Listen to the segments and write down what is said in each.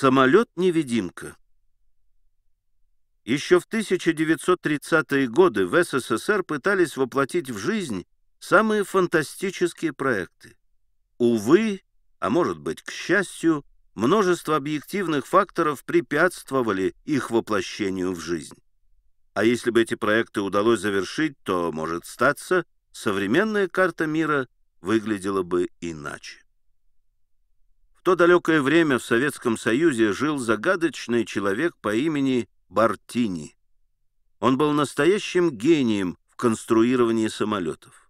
Самолет-невидимка. Еще в 1930-е годы в СССР пытались воплотить в жизнь самые фантастические проекты. Увы, а может быть, к счастью, множество объективных факторов препятствовали их воплощению в жизнь. А если бы эти проекты удалось завершить, то, может статься, современная карта мира выглядела бы иначе то далекое время в Советском Союзе жил загадочный человек по имени Бартини. Он был настоящим гением в конструировании самолетов.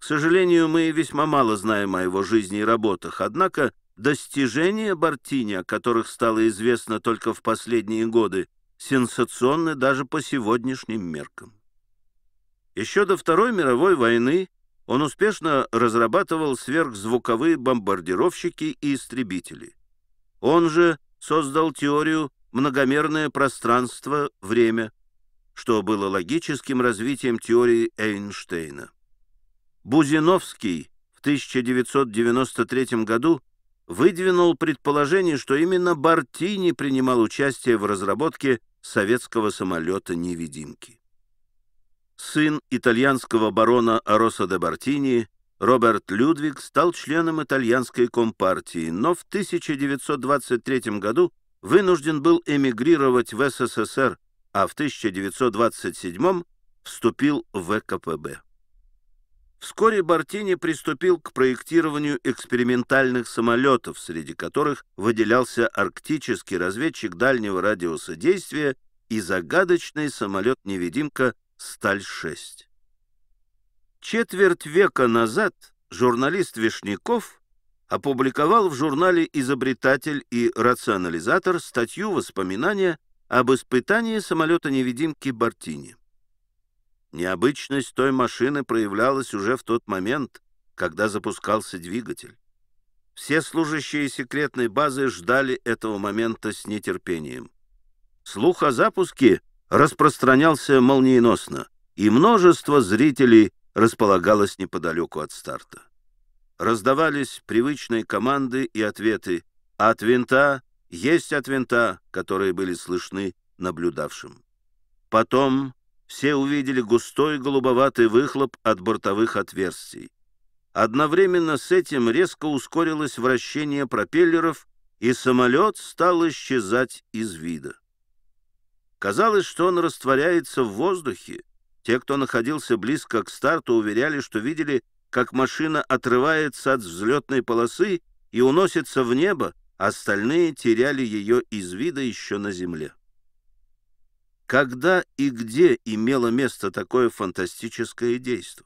К сожалению, мы весьма мало знаем о его жизни и работах, однако достижения Бартини, о которых стало известно только в последние годы, сенсационны даже по сегодняшним меркам. Еще до Второй мировой войны он успешно разрабатывал сверхзвуковые бомбардировщики и истребители. Он же создал теорию «многомерное пространство-время», что было логическим развитием теории Эйнштейна. Бузиновский в 1993 году выдвинул предположение, что именно Бартини принимал участие в разработке советского самолета-невидимки. Сын итальянского барона Роса де Бартини, Роберт Людвиг стал членом итальянской компартии, но в 1923 году вынужден был эмигрировать в СССР, а в 1927 вступил в КПБ. Вскоре Бартини приступил к проектированию экспериментальных самолетов, среди которых выделялся арктический разведчик дальнего радиуса действия и загадочный самолет-невидимка Сталь-6. Четверть века назад журналист Вишняков опубликовал в журнале «Изобретатель и рационализатор» статью воспоминания об испытании самолета-невидимки Бартини. Необычность той машины проявлялась уже в тот момент, когда запускался двигатель. Все служащие секретной базы ждали этого момента с нетерпением. Слух о запуске — распространялся молниеносно, и множество зрителей располагалось неподалеку от старта. Раздавались привычные команды и ответы «от винта», «есть от винта», которые были слышны наблюдавшим. Потом все увидели густой голубоватый выхлоп от бортовых отверстий. Одновременно с этим резко ускорилось вращение пропеллеров, и самолет стал исчезать из вида. Казалось, что он растворяется в воздухе. Те, кто находился близко к старту, уверяли, что видели, как машина отрывается от взлетной полосы и уносится в небо, остальные теряли ее из вида еще на земле. Когда и где имело место такое фантастическое действо?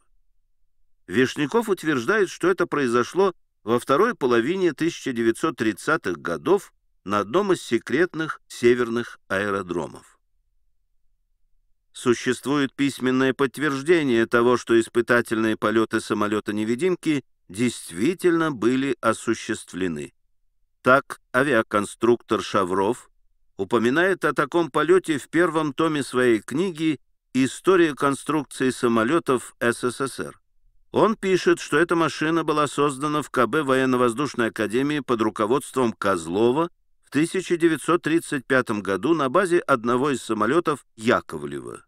Вишняков утверждает, что это произошло во второй половине 1930-х годов на одном из секретных северных аэродромов существует письменное подтверждение того, что испытательные полеты самолета-невидимки действительно были осуществлены. Так авиаконструктор Шавров упоминает о таком полете в первом томе своей книги «История конструкции самолетов СССР». Он пишет, что эта машина была создана в КБ Военно-воздушной академии под руководством Козлова в 1935 году на базе одного из самолетов Яковлева.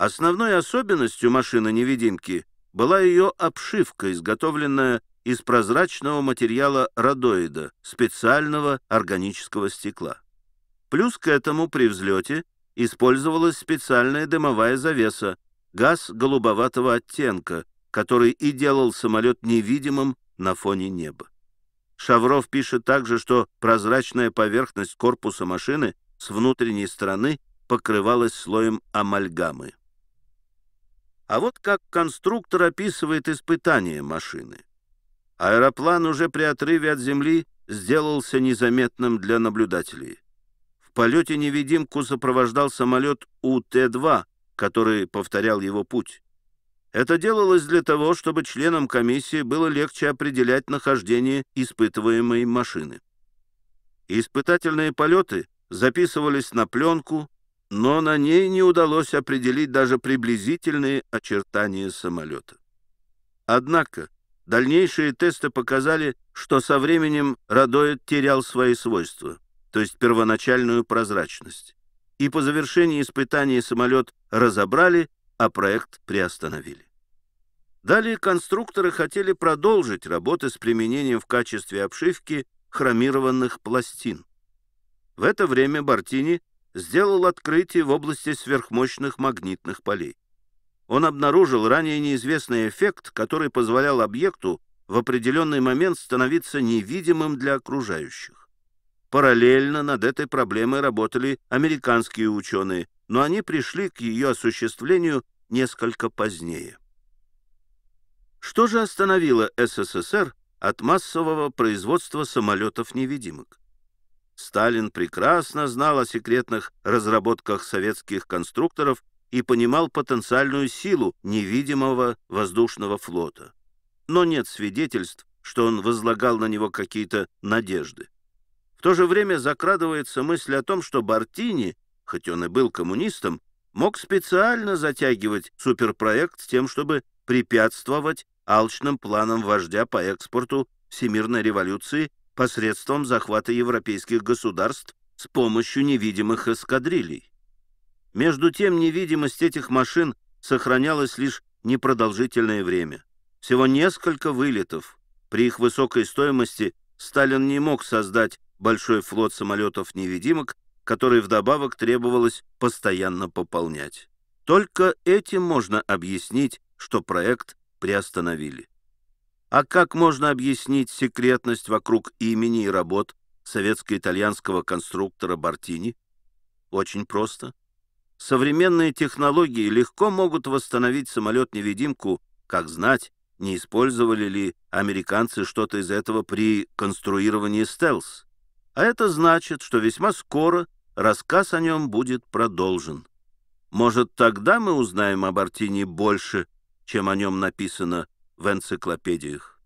Основной особенностью машины-невидимки была ее обшивка, изготовленная из прозрачного материала радоида, специального органического стекла. Плюс к этому при взлете использовалась специальная дымовая завеса, газ голубоватого оттенка, который и делал самолет невидимым на фоне неба. Шавров пишет также, что прозрачная поверхность корпуса машины с внутренней стороны покрывалась слоем амальгамы. А вот как конструктор описывает испытание машины. Аэроплан уже при отрыве от земли сделался незаметным для наблюдателей. В полете невидимку сопровождал самолет УТ-2, который повторял его путь. Это делалось для того, чтобы членам комиссии было легче определять нахождение испытываемой машины. Испытательные полеты записывались на пленку, но на ней не удалось определить даже приблизительные очертания самолета. Однако дальнейшие тесты показали, что со временем радоид терял свои свойства, то есть первоначальную прозрачность. И по завершении испытаний самолет разобрали, а проект приостановили. Далее конструкторы хотели продолжить работы с применением в качестве обшивки хромированных пластин. В это время Бартини сделал открытие в области сверхмощных магнитных полей. Он обнаружил ранее неизвестный эффект, который позволял объекту в определенный момент становиться невидимым для окружающих. Параллельно над этой проблемой работали американские ученые, но они пришли к ее осуществлению несколько позднее. Что же остановило СССР от массового производства самолетов-невидимок? Сталин прекрасно знал о секретных разработках советских конструкторов и понимал потенциальную силу невидимого воздушного флота. Но нет свидетельств, что он возлагал на него какие-то надежды. В то же время закрадывается мысль о том, что Бартини, хоть он и был коммунистом, мог специально затягивать суперпроект с тем, чтобы препятствовать алчным планам вождя по экспорту всемирной революции посредством захвата европейских государств с помощью невидимых эскадрилей. Между тем, невидимость этих машин сохранялась лишь непродолжительное время. Всего несколько вылетов. При их высокой стоимости Сталин не мог создать большой флот самолетов-невидимок, который вдобавок требовалось постоянно пополнять. Только этим можно объяснить, что проект приостановили. А как можно объяснить секретность вокруг имени и работ советско-итальянского конструктора Бартини? Очень просто. Современные технологии легко могут восстановить самолет-невидимку, как знать, не использовали ли американцы что-то из этого при конструировании стелс. А это значит, что весьма скоро рассказ о нем будет продолжен. Может, тогда мы узнаем о Бартини больше, чем о нем написано в энциклопедиях.